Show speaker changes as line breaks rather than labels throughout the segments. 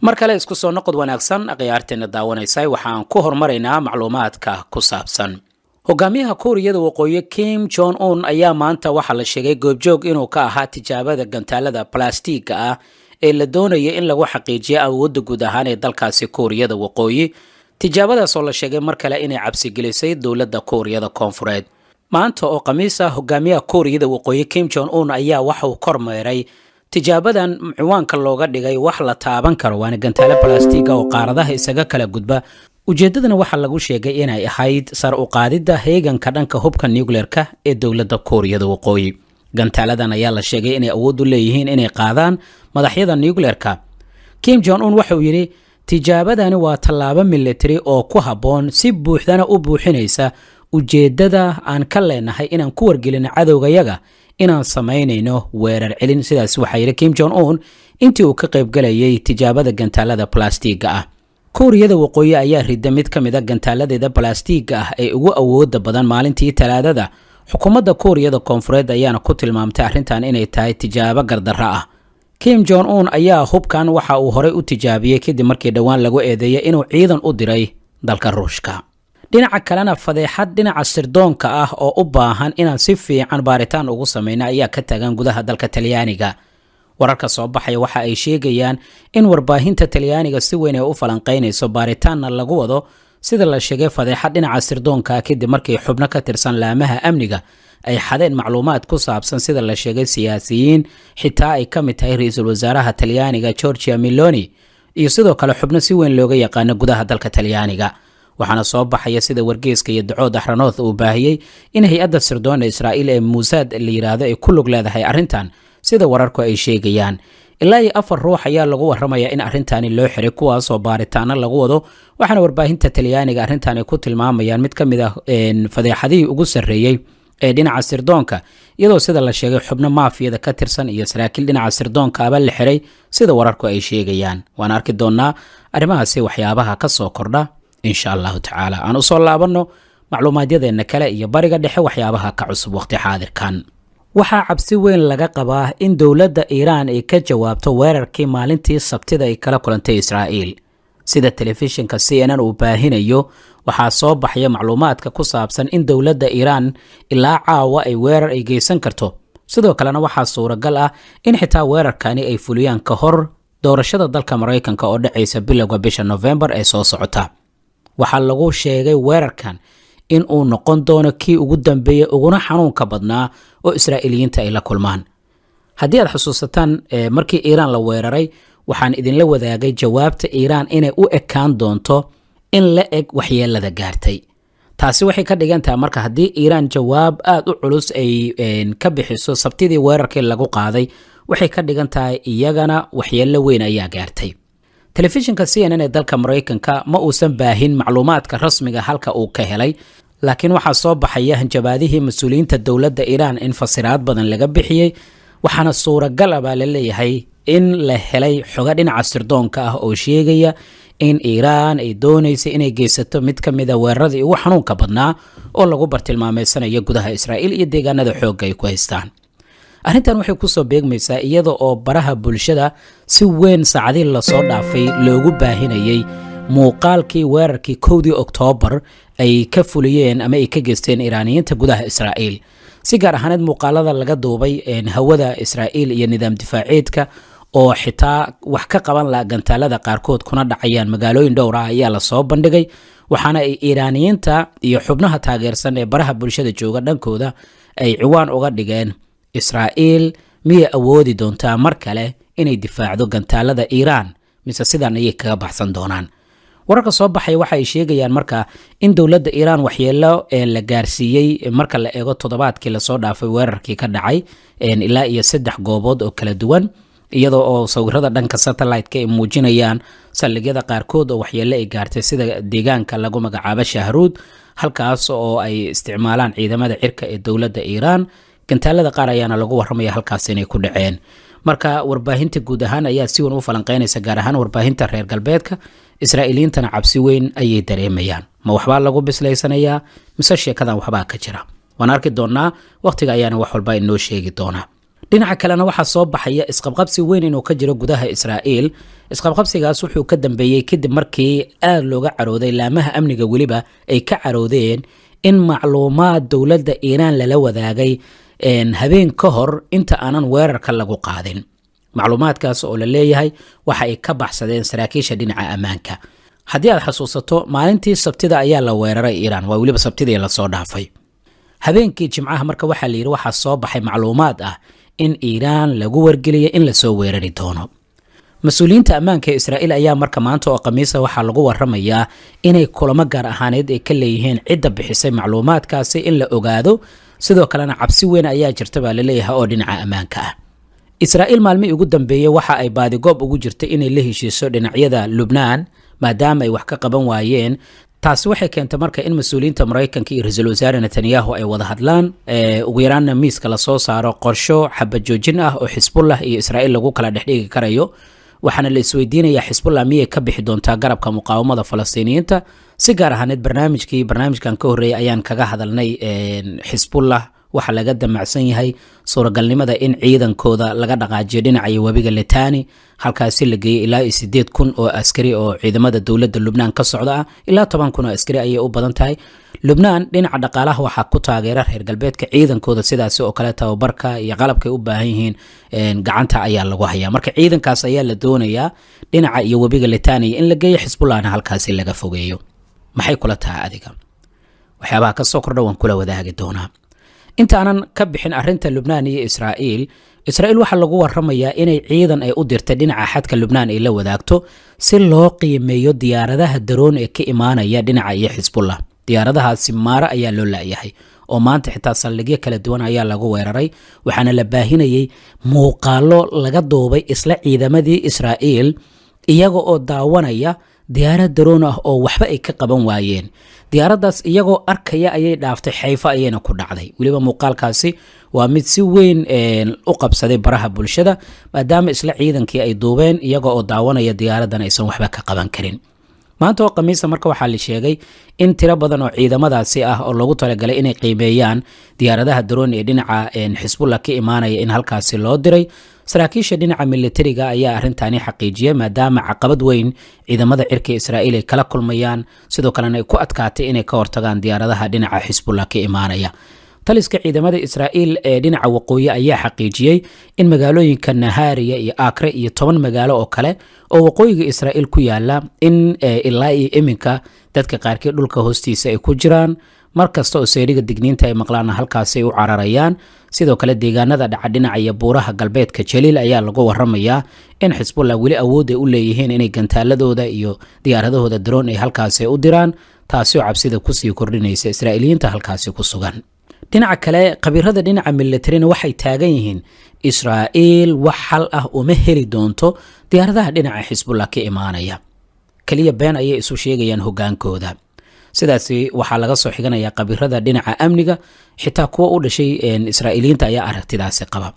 mar kale isku soo noqod wanaagsan akhyaarteena daawanaysay aan ku horumaraynaa macluumaadka ku saabsan hogaamiyaha kuuriyada waqooyi kim john un ayaa maanta waxaa la sheegay goobjoog inuu ka ahaa tijaabada gantaalada balastiiga ah ee la doonaya in lagu xaqiijiyo awoodda guud ahaan ee dalkaasi kuuriyada waqooyi tijaabadaasoo la sheegay mar kale inay cabsigelisay dowladda kuuriyada koonfureed maanta oo khamiis ah hogaamiyaha kuuriyada waqooyi kim john un ayaa waxauu kormeeray tijaabadan ciwaanka looga dhigay wax la taaban karo waana gantaale balastiga ah oo qaaradaha isaga kala gudba ujeeddadana waxaa lagu sheegay inay ahayd sar u qaadidda heeganka dhanka hubka nucleer ee dowladda kuuriyada waqooyi gantaaladan ayaa la sheegay inay awood u leeyihiin inay qaadaan madaxyada nucleer kim jon un waxauu yidhi tijaabadani waa tallaabo militari oo ku habboon si buuxdana u buuxinaysa ujeeddada aan ka leenahay inaan ku wargelin cadowgayaga inaan samaynayno weerar celin sidaas waxaa yidhi kim jong un intii uu ka qaybgalayay tijaabada gantaalada balastiiga ah kuuriyada waqooyi ayaa rida mid ka a ah gantaaladeeda balastiiga ah ee ugu awooda badan maalintii talaadada xukuumadda kuuriyada koonfureed ayaana ku tilmaamtay arrintan inay tahay tijaabo gardarro ah kim jong un ayaa hubkan waxa uu horay u tijaabiyey kadib markii dhowaan lagu eedeeyay inuu ciidan u diray dalka ruushka dhinaca kalena fadeexad dhinaca sirdoonka ah oo u baahan inaan si fiican baaritaan ugu samayna ayaa ka taagan gudaha dalka talyaaniga wararka soo baxaya waxa ay sheegayaan in warbaahinta talyaaniga si weyn ay u falanqaynayso baaritaanna lagu wado sida la sheegay fadeexad dhinaca sirdoonka ah kadib markii xubno ka tirsan laamaha amniga ay xadeen macluumaad ku saabsan sida la sheegay siyaasiyiin xitaa ay ka mid tahay ra-iisul wasaaraha talyaaniga georgia miloni iyo sidoo kale xubno si weyn looga yaqaano gudaha dalka talyaaniga waxaana soo baxaya sida wargeeska iyo dacood axranooth uu baahiyey in hay-adda sirdoona israa'iil ee muusaad la yidhaahdo ay ku lug leedahay arrintan sida wararku ay sheegayaan ilaa iyo afar ruux ayaa lagu warramayaa in arrintaani loo xiray kuwaasoo baaritaano lagu wado waxaana warbaahinta talyaaniga arrintaani ku tilmaamayaan mid ka mid ah fadeexadihii ugu sarreeyey ee dhinaca sirdoonka iyadoo sida la sheegay xubno maafiyada ka tirsan iyo saraakiil dhinaca sirdoonkaaba la xiray sida wararku ay sheegayaan waan arki doonnaa arrimahaasi waxyaabaha ka soo kordha insha allahu tacaala aan usoo laabanno macluumaadyadeenna kale iyo bariga dhexe waxyaabaha ka cusub waqti xaadirkan waxaa cabsi weyn laga qabaa in dowladda iiraan ay ka jawaabto weerarkii maalintii sabtida ay kala kulantay israa'iil sida telefishinka c n n uu baahinayo waxaa soo baxaya macluumaadka ku saabsan in dowladda iiraan ilaa caawa ay weerar ay geysan karto sidoo kalena waxaa suuragal ah in xitaa weerarkani ay fuliyaan ka hor doorashada dalka maraykanka oo dhacaysa bilowga bisha nofembar ee soo socota waxaa lagu sheegay weerarkan in uu noqon doono kii ugu dambeeya uguna xanuunka badnaa oo israa'iiliyiinta ay la kulmaan haddii aad xusuusataan eh, markii iiraan la weeraray waxaan idinla wadaagay jawaabta iiraan inay u ekaan doonto in la eg waxyeelada gaartay taasi waxay ka dhigan marka haddii iiraan jawaab aada u culus ay ka bixiso sabtidii weerarkii lagu qaaday waxay ka dhigan tahay iyagana waxyeello weyn ayaa gaartay telefishinka c n n ee dalka maraykanka ma uusan baahin macluumaadka rasmiga halka uu ka helay laakiin waxaa soo baxaya hanjabaadihii mas-uuliyiinta dowladda iiraan in fasiraad badan laga bixiyey waxaana suuragal abaa ah la leeyahay in la helay xoga dhinaca sirdoonka ah oo sheegaya in iiraan ay doonaysa inay geysato mid ka mida weeraradii ugu xanuunka badnaa oo lagu bartilmaameysanayo gudaha israa'iil iyo deegaanada xoogga ay ku haystaan arrintan waxay kusoo beegmaysaa iyada oo baraha bulshada si weyn saacadii lasoo dhaafay loogu baahinayay muuqaalkii weerarkii kowdii oktoobar ay ka fuliyeen ama ay ka geysteen iraaniyiinta gudaha israa'iil si gaar ahaaneed muuqaalada laga duubay hawada israa'iil iyo nidaam difaaceedka oo xitaa wax ka qaban la gantaalada qaarkood kuna dhacayaan magaalooyin dhowr ah ayaa lasoo bandhigay waxaana ay iraaniyiinta iyo xubnaha taageersan ee baraha bulshada jooga dhankooda ay ciwaan uga dhigeen israa'iil miyay awoodi doontaa mar kale inay difaacdo gantaalada iiraan mise sidan ayay kaga baxsan doonaan wararka soo baxay waxa ay sheegayaan marka in dowladda iiraan waxyeelo la gaarsiiyey marka la eego toddobaadkii lasoo dhaafay weerarkii ka dhacay ilaa iyo saddex goobood oo kala duwan iyadoo oo sawirada dhanka satellite-ka ay muujinayaan saldhigyada qaarkood oo waxyeelo ay gaartay sida deegaanka lagu magacaabo shahruud halkaas oo ay isticmaalaan ciidamada cirka ee dowladda iiraan gantaalada qaar ayaana lagu waramaya halkaas inay ku dhaceen marka warbaahinta guud ahaan ayaa si weyn u falanqeynaysa gaar ahaan warbaahinta reer galbeedka israa'iiliyiintana cabsi weyn ayay dareemayaan ma waxbaa lagu bislaysanayaa mise sheekadan waxbaa ka jira waan arki doonnaa wakhtiga ayaana wax walba inoo sheegi doonaa dhinaca kalena waxaa soo baxaya isqabqabsi weyn inuu ka jiro gudaha israa'iil isqabqabsigaas wuxuu ka dambeeyey kadib markii aada looga carooday laamaha amniga weliba ay ka caroodeen in macluumaad dowladda iiraan lala wadaagay habeen ka hor inta aanan weerarka lagu qaadin macluumaadkaas oo la leeyahay waxa ay ka baxsadeen saraakiisha dhinaca ammaanka haddii aad xasuusato maalintii sabtida ayaa la weeraray iiraan waa weliba sabtidii lasoo dhaafay habeenkii jimcaha marka waxaa la waxaa soo baxay macluumaad ah in iiraan lagu wargeliyay in lasoo weerari doono mas-uuliyiinta ammaanka ee israa'iil ayaa marka maanta oo khamiisa waxaa lagu waramayaa inay kulamo gaar ahaaneed ay ka leeyihiin cidda bixisay macluumaadkaasi in la ogaado sidoo kalena cabsi weyn ayaa jirta baa la leeyahay oo dhinaca ammaanka ah israa'iil maalmihii ugu dambeeyey waxa ay baadigoob ugu jirtay inay la heshiiso dhinacyada lubnaan maadaama ay wax ka qaban waayeen taasi waxay keentay marka in mas-uuliyiinta maraykanka iyo ra-iisul wasaare netanyahu ay wada hadlaan ugu yaraanna miiska lasoo saaro qorsho joojin ah oo xisbullah iyo israa'iil lagu kala dhexdhigi karayo waxaana la isweydiinayaa xisbullah miyay ka bixi doontaa garabka muqaawamada falastiiniyiinta si gaar ahaaneed barnaamijkii barnaamijkan ka horreeyay ayaan kaga hadalnay xisbullah waxaa laga damacsan yahay suuragalnimada in ciidankooda laga dhaqaajiyo dhinacayo webiga litani halkaasi la geeyey ilaa iyo sideed kun oo askari oo ciidamada dowladda lubnaan ka socda ah ilaa toban kun oo askari ayay u badan tahay lubnaan dhinaca dhaqaalaha waxaa ku taageera reer galbeedka ciidankooda sidaasi oo kale tababarka iyo qalabkay u baahan yihiin gacanta ayaa lagu hayaa marka ciidankaas ayaa la doonayaa dhinaca iyo webiga litaniya in la geeyo xisbullahna halkaasi laga fogeeyo maxay kula tahay adiga waxyaabaha kasoo kordha waan kula wadaagi doonaa intaanan ka bixin arinta lubnaan iyo israa'iil israa'iil waxaa lagu waramayaa inay ciidan ay u dirtay dhinaca xadka lubnaan ay la wadaagto si loo qiimeeyo diyaaradaha daroon ee ka imaanaya dhinaca iyo xisbullah diyaaradahaasi maare ayaa loo laayahay oo maanta xitaa saldhigyo kala duwan ayaa lagu weeraray waxaana la baahinayay muuqaalo laga duubay isla ciidamadii israa'iil iyaga oo daawanaya diyaarad daroon ah oo waxba ay ka qaban waayeen diyaaradaas iyagoo arkaya ayay dhaaftay xayfo ayayna ku dhacday weliba muuqaalkaasi waa mid si weyn u qabsaday baraha bulshada maadaama isla ciidankii ay duubeen iyaga oo daawanaya diyaaradan aysan waxba ka qaban karin maanta oo khamiisa marka waxaa la sheegay in tiro badan oo ciidamadaasi ah oo loogu talagalay inay qiimeeyaan diyaaradaha daroon ee dhinaca xisbullah ka imaanaya in halkaasi loo diray saraakiisha dhinaca militariga ayaa arintani xaqiijiyay maadaama caqabad weyn ciidamada cirka israa'iil ay kala kulmayaan sidoo kalena ay ku adkaatay inay ka hortagaan diyaaradaha dhinaca xisbulla ka imaanaya taliska ciidamada israa'iil ee dhinaca waqooyi ayaa xaqiijiyey in magaalooyinka nahaariya iyo akre iyo toban magaalo oo kale oo waqooyiga israa'iil ku yaala in eh, ilaa iyo iminka dadka qaarkii dhulka hoostiisa ay ku jiraan mar kasta oo seeriga digniinta ay maqlaana halkaasay u cararayaan sidoo kale deegaanada dhacadhinaca iyo buuraha galbeedka jaliil ayaa lagu waramayaa in xisbullah weli awood ay u leeyihiin inay gantaaladooda iyo diyaaradahooda daroon ay halkaasi u diraan taasoo cabsida kusii kordhinaysa israa'iiliyiinta halkaasi ku sugan dhinaca kale khabiirada dhinaca militarina waxay taagan yihiin israa'iil wax xal ah uma heli doonto diyaaradaha dhinaca xisbullah ka imaanaya keliya been ayay isu sheegayaan hogaankooda sidaasi waxaa laga soo xiganayaa khabiirada dhinaca amniga xitaa kuwa u dhashay israa'iiliyiinta ayaa aragtidaasi qaba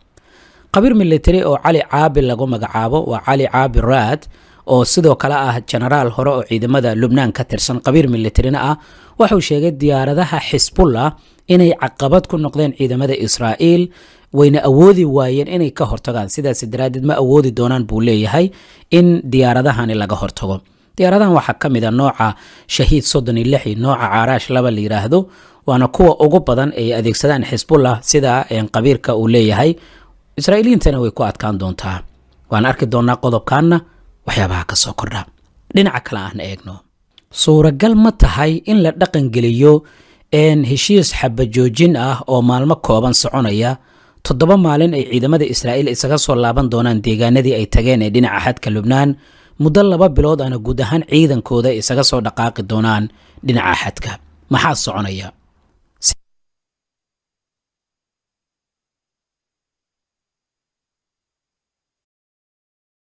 khabiir militari oo cali caabi lagu magacaabo waa cali caabi raad oo sidoo kale ah jenaraal hore oo ciidamada lubnaan ka tirsan qabiir militarina ah waxuu sheegay diyaaradaha xisbullah inay caqabad ku noqdeen ciidamada israa'iil wayna awoodi waayeen inay ka hortagaan sidaas daraaddeed ma awoodi doonaan buu leeyahay in diyaaradahani laga hortago diyaaradahan waxaa ka mid a ah nooca shahiid soddon iyo lix nooca caaraash laba la yidhaahdo waana kuwa ugu badan ay adeegsadaan xisbullah sida eh, qabiirka uu leeyahay israa'iiliyiintana way ku adkaan doontaa waan arki doonaa qodobkaanna waxyaabaha kasoo kordha dhinaca kale aan eegno suuragal ma tahay in la dhaqangeliyo een heshiis xabajoojin ah oo maalmo kooban soconaya toddoba maalin ay ciidamada israa'iil isaga soo laaban doonaan deegaanadii ay tageen ee dhinaca xadka lubnaan muddo laba bilood ana guud ahaan ciidankooda isaga soo dhaqaaqi doonaan dhinaca xadka maxaa soconaya